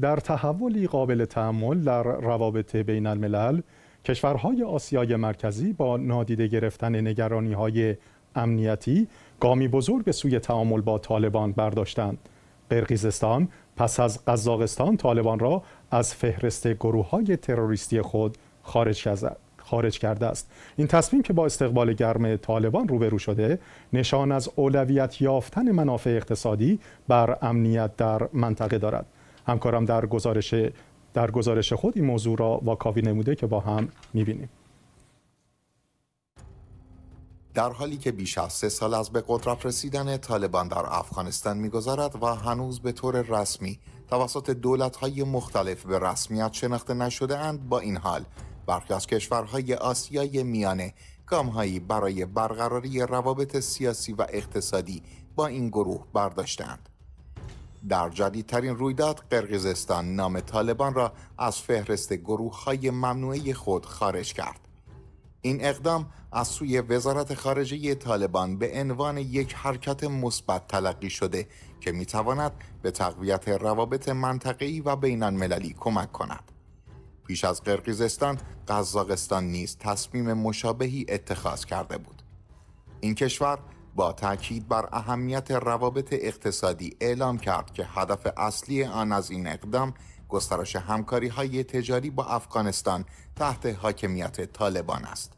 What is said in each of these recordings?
در تحولی قابل تحمل در روابط بین الملل کشورهای آسیای مرکزی با نادیده گرفتن نگرانی های امنیتی گامی بزرگ به سوی تعامل با طالبان برداشتند. قرقیزستان پس از قزاقستان طالبان را از فهرست گروه های تروریستی خود خارج کرده است این تصمیم که با استقبال گرم طالبان روبرو شده نشان از اولویت یافتن منافع اقتصادی بر امنیت در منطقه دارد همکارم در گزارش در گزارش خود این موضوع را واکاوی نموده که با هم می‌بینیم در حالی که بیش از سه سال از به قدرت رسیدن طالبان در افغانستان میگذرد و هنوز به طور رسمی توسط دولت‌های مختلف به رسمیت شناخته نشده اند با این حال برخی از کشورهای آسیای میانه گامهایی برای برقراری روابط سیاسی و اقتصادی با این گروه برداشتند در جدیدترین رویداد قرقیزستان نام طالبان را از فهرست گروه های ممنوعه خود خارج کرد. این اقدام از سوی وزارت خارجه طالبان به عنوان یک حرکت مثبت تلقی شده که میتواند به تقویت روابط منطقه‌ای و بین کمک کند. پیش از قرقیزستان، قزاقستان نیز تصمیم مشابهی اتخاذ کرده بود. این کشور با تاکید بر اهمیت روابط اقتصادی اعلام کرد که هدف اصلی آن از این اقدام گسترش همکاری های تجاری با افغانستان تحت حاکمیت طالبان است.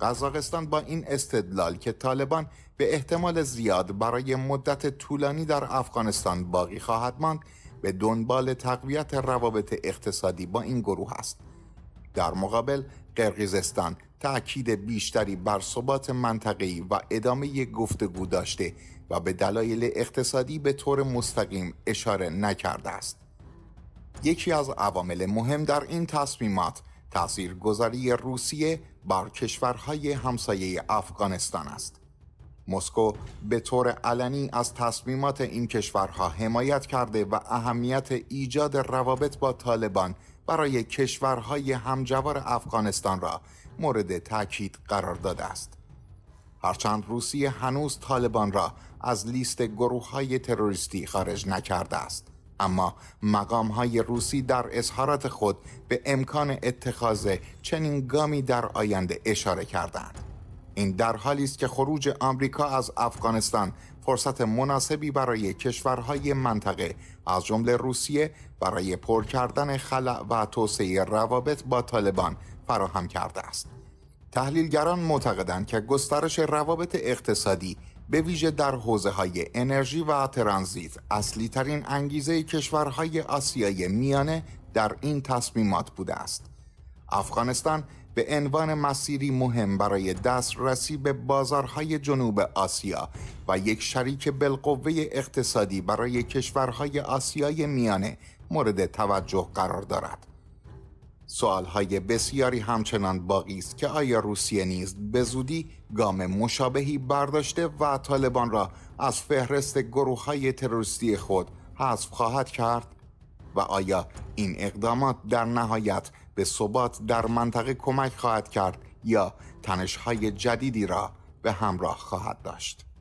قزاقستان با این استدلال که طالبان به احتمال زیاد برای مدت طولانی در افغانستان باقی خواهد ماند به دنبال تقویت روابط اقتصادی با این گروه است. در مقابل قرقیزستان تأکید بیشتری بر ثبات منطقی و ادامه گفتگو داشته و به دلایل اقتصادی به طور مستقیم اشاره نکرده است. یکی از عوامل مهم در این تصمیمات گذاری روسیه بر کشورهای همسایه افغانستان است. مسکو به طور علنی از تصمیمات این کشورها حمایت کرده و اهمیت ایجاد روابط با طالبان برای کشورهای همجوار افغانستان را مورد تاکید قرار داده است. هرچند روسیه هنوز طالبان را از لیست گروه های تروریستی خارج نکرده است. اما مقام های روسی در اظهارات خود به امکان اتخاذ چنین گامی در آینده اشاره کردند. این در حالی است که خروج آمریکا از افغانستان فرصت مناسبی برای کشورهای منطقه از جمله روسیه برای پر کردن خلع و توسعه روابط با طالبان فراهم کرده است. تحلیلگران معتقدند که گسترش روابط اقتصادی به ویژه در حوزه های انرژی و ترانزیت اصلی ترین انگیزه کشورهای آسیای میانه در این تصمیمات بوده است. افغانستان به عنوان مسیری مهم برای دسترسی به بازارهای جنوب آسیا و یک شریک بالقوه اقتصادی برای کشورهای آسیای میانه مورد توجه قرار دارد. سوال های بسیاری همچنان باقی است که آیا روسیه نیز به زودی گام مشابهی برداشته و طالبان را از فهرست گروه های تروریستی خود حذف خواهد کرد و آیا این اقدامات در نهایت به ثبات در منطقه کمک خواهد کرد یا تنش های جدیدی را به همراه خواهد داشت